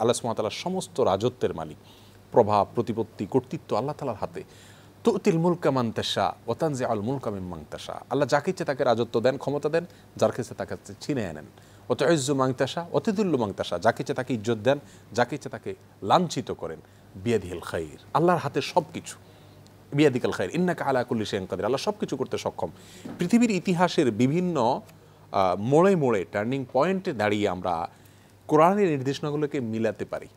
আল্লাহ সুমাতালার সমস্ত রাজত্বের মালিক প্রভাব প্রতিপত্তি কর্তৃত্ব আল্লাহ তালার হাতে তুতিল মুলকা মান্তাসা ওতানজে আল মুলকা মাংতাসা আল্লাহ যাকে ইচ্ছে তাকে রাজত্ব দেন ক্ষমতা দেন যার কাছে তাকে ছিনে আনেন অত ঐজ্য মাংতাসা অতিদুল্য মাংতাসা যাকে ইচ্ছে তাকে ইজ্জত দেন যাকে ইচ্ছে তাকে লাঞ্ছিত করেন বিয়াদিহিল খাইর আল্লাহর হাতে সব কিছু বিয়াদিকাল খাইর ইন্নাকা আলাকুল্লি শেঙ্কাদের আল্লাহ সব কিছু করতে সক্ষম পৃথিবীর ইতিহাসের বিভিন্ন মোড়ে মোড়ে টার্নিং পয়েন্টে দাঁড়িয়ে আমরা কোরআনের নির্দেশনাগুলোকে মিলাতে পারি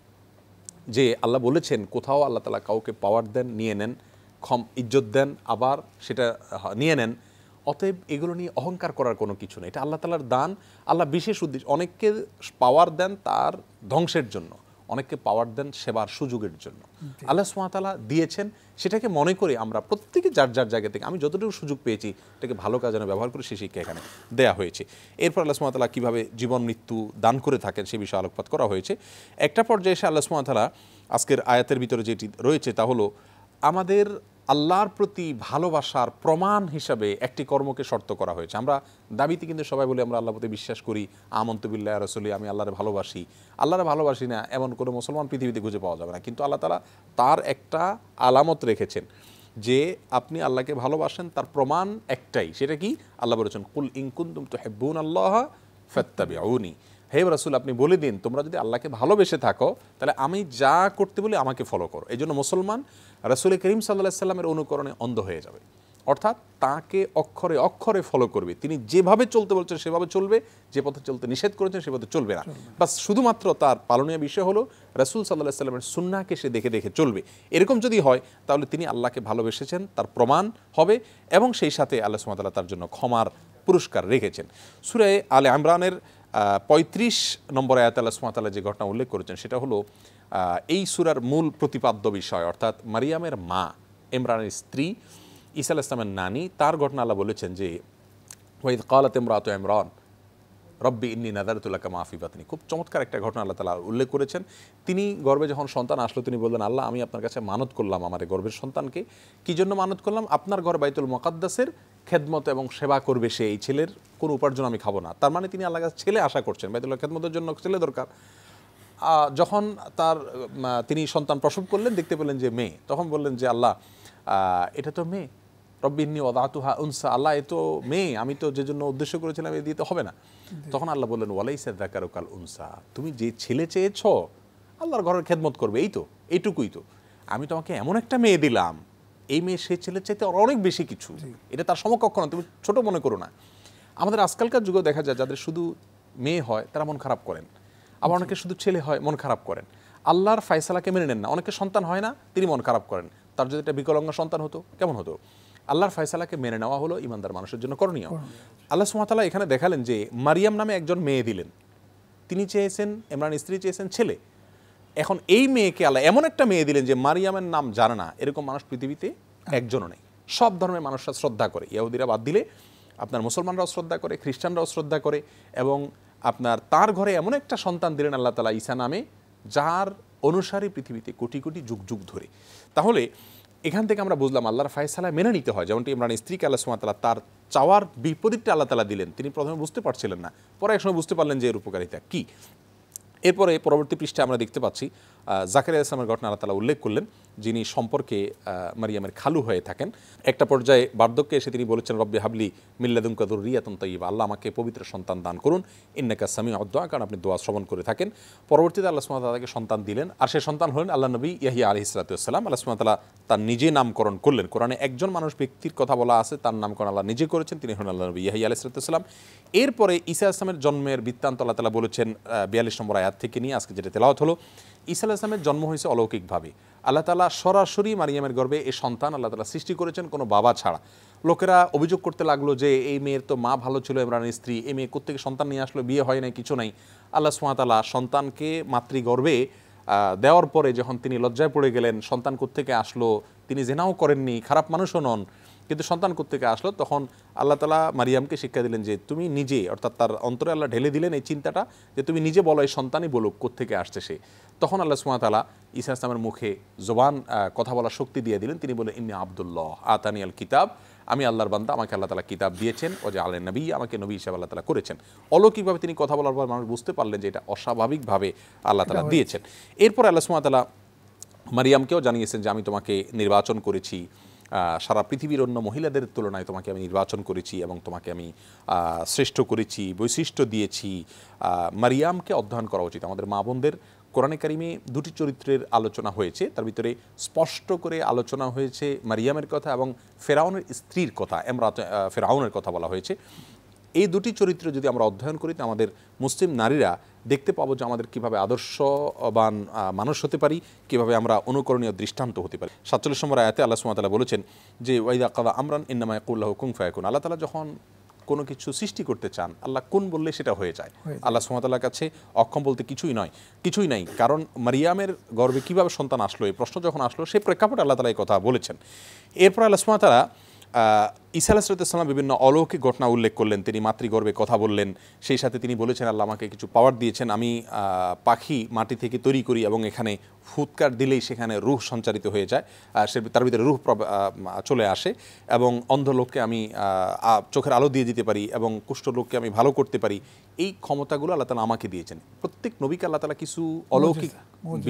যে আল্লাহ বলেছেন কোথাও আল্লাহ তালা কাউকে পাওয়ার দেন নিয়ে নেন ক্ষম ইজ্জত দেন আবার সেটা নিয়ে নেন অতএব এগুলো নিয়ে অহংকার করার কোনো কিছু নেই এটা আল্লাহ তালার দান আল্লাহ বিশেষ উদ্দেশ্য অনেককে পাওয়ার দেন তার ধ্বংসের জন্য অনেককে পাওয়ার দেন সেবার সুযোগের জন্য আল্লাহ সুমাতালা দিয়েছেন সেটাকে মনে করে আমরা প্রত্যেকে যার যার জায়গা থেকে আমি যতটুকু সুযোগ পেয়েছি এটাকে ভালো কাজে ব্যবহার করে সেই শিক্ষা এখানে দেয়া হয়েছে এরপর আল্লাহ সুমাতালা কীভাবে জীবন মৃত্যু দান করে থাকেন সে বিষয়ে আলোকপাত করা হয়েছে একটা পর্যায়ে এসে আল্লাহ সুমাতালা আজকের আয়াতের ভিতরে যেটি রয়েছে তা হলো আমাদের আল্লাহর প্রতি ভালোবাসার প্রমাণ হিসাবে একটি কর্মকে শর্ত করা হয়েছে আমরা দাবিতে কিন্তু সবাই বলি আমরা আল্লাহ প্রতি বিশ্বাস করি আমন্তবিল্লাহ রসলি আমি আল্লাহরে ভালোবাসি আল্লাহরে ভালোবাসি না এমন কোনো মুসলমান পৃথিবীতে খুঁজে পাওয়া যাবে না কিন্তু আল্লাহ তালা তার একটা আলামত রেখেছেন যে আপনি আল্লাহকে ভালোবাসেন তার প্রমাণ একটাই সেটা কি আল্লাহ বলেছেন কুল ইংকুন্দুম তো হেব্বুন আল্লাহ ফেত্তাবি হে রাসুল আপনি বলে দিন তোমরা যদি আল্লাহকে ভালোবেসে থাকো তাহলে আমি যা করতে বলি আমাকে ফলো করো এই জন্য মুসলমান রাসুল করিম সাল্লাহ সাল্লামের অনুকরণে অন্ধ হয়ে যাবে অর্থাৎ তাকে অক্ষরে অক্ষরে ফলো করবে তিনি যেভাবে চলতে বলছেন সেভাবে চলবে যে পথে চলতে নিষেধ করেছেন সে পথে চলবে না বা শুধুমাত্র তার পালনীয় বিষয় হলো রাসুল সাল্লাহ সাল্লামের সুন্নাকে সে দেখে দেখে চলবে এরকম যদি হয় তাহলে তিনি আল্লাহকে ভালোবেসেছেন তার প্রমাণ হবে এবং সেই সাথে আল্লাহ সুমাতাল্লাহ তার জন্য ক্ষমার পুরস্কার রেখেছেন সুরে আলে আমরানের পঁয়ত্রিশ নম্বর আয়াতাল্লাহ সুমাতালা যে ঘটনা উল্লেখ করেছেন সেটা হলো এই সুরার মূল প্রতিপাদ্য বিষয় অর্থাৎ মারিয়ামের মা ইমরানের স্ত্রী ইসা ইসলামের নানি তার ঘটনা আল্লাহ বলেছেন যে ওয়াইদ কালাত ইমরাত ইমরান রব্বি ইন্নি নাদারতুল্লাহ মাহফি বাতনি খুব চমৎকার একটা ঘটনা আল্লাহ তালা উল্লেখ করেছেন তিনি গর্বে যখন সন্তান আসলো তিনি বললেন আল্লাহ আমি আপনার কাছে মানত করলাম আমার গর্বের সন্তানকে কী জন্য মানত করলাম আপনার ঘর বাইতুল মকাদ্দাসের খেদমত এবং সেবা করবে সে এই ছেলের কোনো উপার্জন আমি খাবো না তার মানে তিনি আল্লাহ কাছে ছেলে আশা করছেন বাইতুল্লাহ খেদমতের জন্য ছেলে দরকার যখন তার তিনি সন্তান প্রসব করলেন দেখতে পেলেন যে মেয়ে তখন বললেন যে আল্লাহ এটা তো মেয়ে রব্বিন্নি ওদাতুহা উনসা আল্লাহ এ তো মেয়ে আমি তো যে জন্য উদ্দেশ্য করেছিলাম এ দিতে হবে না তখন আল্লাহ বললেন ওয়ালাই সাদাকার কাল উনসা তুমি যে ছেলে চেয়েছ আল্লাহর ঘরের খেদমত করবে এই তো এইটুকুই তো আমি তোমাকে এমন একটা মেয়ে দিলাম এই মেয়ে সে ছেলের চাইতে অনেক বেশি কিছু এটা তার সমকক্ষ না তুমি ছোট মনে করো না আমাদের আজকালকার যুগেও দেখা যায় যাদের শুধু মেয়ে হয় তারা মন খারাপ করেন আবার অনেকে শুধু ছেলে হয় মন খারাপ করেন আল্লাহর ফায়সালাকে মেনে নেন না অনেকে সন্তান হয় না তিনি মন খারাপ করেন তার যদি একটা বিকলঙ্গ সন্তান হতো কেমন হতো আল্লাহর ফয়সালাকে মেনে নেওয়া হলো ইমানদার মানুষের জন্য করণীয় আল্লাহ সুমাতালা এখানে দেখালেন যে মারিয়াম নামে একজন মেয়ে দিলেন তিনি চেয়েছেন ইমরান স্ত্রী চেয়েছেন ছেলে এখন এই মেয়েকে আল্লাহ এমন একটা মেয়ে দিলেন যে মারিয়ামের নাম জানে না এরকম মানুষ পৃথিবীতে একজনও নেই সব ধর্মের মানুষরা শ্রদ্ধা করে ইয়াহুদিরা বাদ দিলে আপনার মুসলমানরাও শ্রদ্ধা করে খ্রিস্টানরাও শ্রদ্ধা করে এবং আপনার তার ঘরে এমন একটা সন্তান দিলেন আল্লাহ তালা ঈসা নামে যার অনুসারে পৃথিবীতে কোটি কোটি যুগ যুগ ধরে তাহলে এখান থেকে আমরা বুঝলাম আল্লাহর ফায়সালা মেনে নিতে হয় যেমনটি ইমরান স্ত্রীকে আল্লাহ সুমাতালা তার চাওয়ার বিপরীতটা আল্লাহ তালা দিলেন তিনি প্রথমে বুঝতে পারছিলেন না পরে একসময় বুঝতে পারলেন যে এর উপকারিতা কী এরপরে পরবর্তী পৃষ্ঠে আমরা দেখতে পাচ্ছি জাকারিয়া ইসলামের ঘটনা আল্লাহ তালা উল্লেখ করলেন যিনি সম্পর্কে মারিয়ামের খালু হয়ে থাকেন একটা পর্যায়ে বার্ধক্যে এসে তিনি বলেছেন রব্বি হাবলি মিল্লাদুম কাদুর রিয়াতন তৈবা আল্লাহ আমাকে পবিত্র সন্তান দান করুন ইন্নাকা সামি অদ্দোয়া কারণ আপনি দোয়া শ্রবণ করে থাকেন পরবর্তীতে আল্লাহ সুমাত তাকে সন্তান দিলেন আর সে সন্তান হলেন আল্লাহ নবী ইয়াহিয়া আলহি সালাতাম আল্লাহ সুমা তালা তার নিজে নামকরণ করলেন কোরআনে একজন মানুষ ব্যক্তির কথা বলা আছে তার নামকরণ আল্লাহ নিজে করেছেন তিনি হলেন আল্লাহ নবী ইয়াহিয়া আলহি সালাতাম এরপরে ইসা ইসলামের জন্মের বৃত্তান্ত আল্লাহ তালা বলেছেন বিয়াল্লিশ নম্বর আয়াত থেকে নিয়ে আজকে যেটা তেলাওয়াত হলো ঈসা ইসলামের জন্ম হয়েছে অলৌকিকভাবে আল্লাহ তালা সরাসরি মারিয়ামের গর্বে এই সন্তান আল্লাহ তালা সৃষ্টি করেছেন কোনো বাবা ছাড়া লোকেরা অভিযোগ করতে লাগলো যে এই মেয়ের তো মা ভালো ছিল ইমরানের স্ত্রী এই মেয়ে কোথেকে সন্তান নিয়ে আসলো বিয়ে হয় নাই কিছু নাই আল্লাহ সুমাতালা সন্তানকে মাতৃগর্ভে দেওয়ার পরে যখন তিনি লজ্জায় পড়ে গেলেন সন্তান কোথেকে আসলো তিনি জেনাও করেননি খারাপ মানুষও নন কিন্তু সন্তান কোথেকে আসলো তখন আল্লাহ তালা মারিয়ামকে শিক্ষা দিলেন যে তুমি নিজে অর্থাৎ তার অন্তরে আল্লাহ ঢেলে দিলেন এই চিন্তাটা যে তুমি নিজে বলো এই সন্তানই বলো কোথেকে আসছে সে তখন আল্লাহ সুমাতালা ইসা ইসলামের মুখে জবান কথা বলার শক্তি দিয়ে দিলেন তিনি বলেন ইমনি আবদুল্লাহ আতানি আল কিতাব আমি আল্লাহর বান্দা আমাকে আল্লাহ তালা কিতাব দিয়েছেন ও যে আলের নবী আমাকে নবী হিসাবে আল্লাহ তালা করেছেন অলৌকিকভাবে তিনি কথা বলার পর মানুষ বুঝতে পারলেন যে এটা অস্বাভাবিকভাবে আল্লাহ তালা দিয়েছেন এরপর আল্লাহ সুমাতালা মারিয়ামকেও জানিয়েছেন যে আমি তোমাকে নির্বাচন করেছি সারা পৃথিবীর অন্য মহিলাদের তুলনায় তোমাকে আমি নির্বাচন করেছি এবং তোমাকে আমি শ্রেষ্ঠ করেছি বৈশিষ্ট্য দিয়েছি মারিয়ামকে অধ্যয়ন করা উচিত আমাদের মা বোনদের কোরআনে কারিমে দুটি চরিত্রের আলোচনা হয়েছে তার ভিতরে স্পষ্ট করে আলোচনা হয়েছে মারিয়ামের কথা এবং ফেরাউনের স্ত্রীর কথা এমরা ফেরাউনের কথা বলা হয়েছে এই দুটি চরিত্র যদি আমরা অধ্যয়ন করি আমাদের মুসলিম নারীরা দেখতে পাবো যে আমাদের কীভাবে আদর্শবান মানুষ হতে পারি কীভাবে আমরা অনুকরণীয় দৃষ্টান্ত হতে পারি সাতচল্লিশ নম্বর আয়াতে আল্লাহ সুমাতালা বলেছেন যে ওয়াইদা কাদা আমরান ইন্নামায় কুল্লাহ কুং ফায়কুন আল্লাহ তালা যখন কোনো কিছু সৃষ্টি করতে চান আল্লাহ কোন বললে সেটা হয়ে যায় আল্লাহ সুমাতাল্লার কাছে অক্ষম বলতে কিছুই নয় কিছুই নাই কারণ মারিয়ামের গর্বে কিভাবে সন্তান আসলো এই প্রশ্ন যখন আসলো সে প্রেক্ষাপটে আল্লাহ তালা এই কথা বলেছেন এরপর আল্লাহ সুমাতারা ইসা আলাহিসাল্লাম বিভিন্ন অলৌকিক ঘটনা উল্লেখ করলেন তিনি মাতৃগর্ভে কথা বললেন সেই সাথে তিনি বলেছেন আল্লাহ আমাকে কিছু পাওয়ার দিয়েছেন আমি পাখি মাটি থেকে তৈরি করি এবং এখানে ফুৎকার দিলেই সেখানে রুহ সঞ্চারিত হয়ে যায় সে তার ভিতরে রুহ চলে আসে এবং অন্ধ লোককে আমি চোখের আলো দিয়ে দিতে পারি এবং কুষ্ঠ লোককে আমি ভালো করতে পারি এই ক্ষমতাগুলো আল্লাহ তালা আমাকে দিয়েছেন প্রত্যেক নবীকে আল্লাহ তালা কিছু অলৌকিক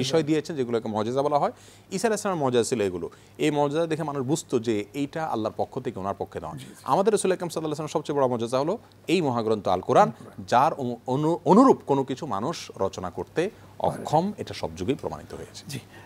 বিষয় দিয়েছেন যেগুলোকে মজাজা বলা হয় ইসা আলাহিসামের মজা ছিল এগুলো এই মজা দেখে মানুষ বুঝতো যে এইটা আল্লাহর পক্ষ থেকে ওনার পক্ষে পক্ষে নয় আমাদের রসুল ইকলাম সাল্লাহ সবচেয়ে বড় মজা হলো এই মহাগ্রন্থ আল কোরআন যার অনুরূপ কোনো কিছু মানুষ রচনা করতে অক্ষম এটা সব যুগেই প্রমাণিত হয়েছে জি